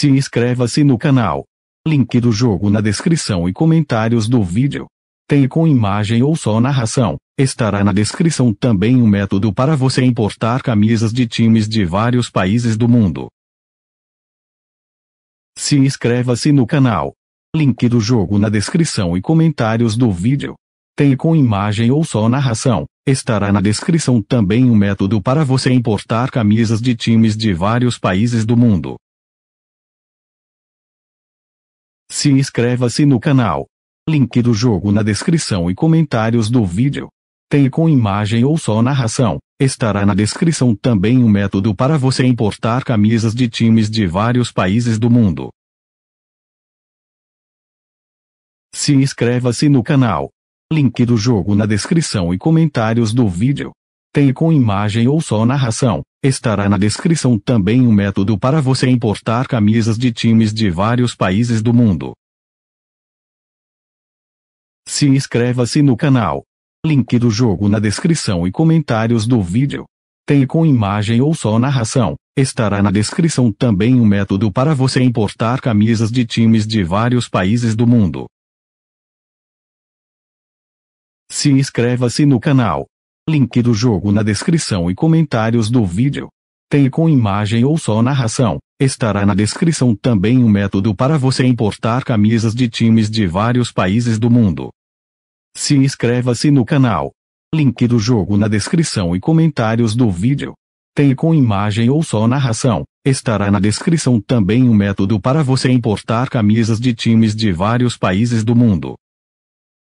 se inscreva-se no canal. Link do jogo na descrição e comentários do vídeo. Tem com imagem ou só narração. Estará na descrição também um método para você importar camisas de times de vários países do mundo. Se inscreva-se no canal. Link do jogo na descrição e comentários do vídeo. Tem com imagem ou só narração. Estará na descrição também um método para você importar camisas de times de vários países do mundo. Se inscreva-se no canal. Link do jogo na descrição e comentários do vídeo. Tem com imagem ou só narração. Estará na descrição também um método para você importar camisas de times de vários países do mundo. Se inscreva-se no canal. Link do jogo na descrição e comentários do vídeo. Tem com imagem ou só narração. Estará na descrição também um método para você importar camisas de times de vários países do mundo. Se inscreva-se no canal. Link do jogo na descrição e comentários do vídeo. Tem com imagem ou só narração. Estará na descrição também um método para você importar camisas de times de vários países do mundo. Se inscreva-se no canal. Link do jogo na descrição e comentários do vídeo. Tem com imagem ou só narração. Estará na descrição também um método para você importar camisas de times de vários países do mundo. Se inscreva-se no canal. Link do jogo na descrição e comentários do vídeo. Tem com imagem ou só narração. Estará na descrição também um método para você importar camisas de times de vários países do mundo.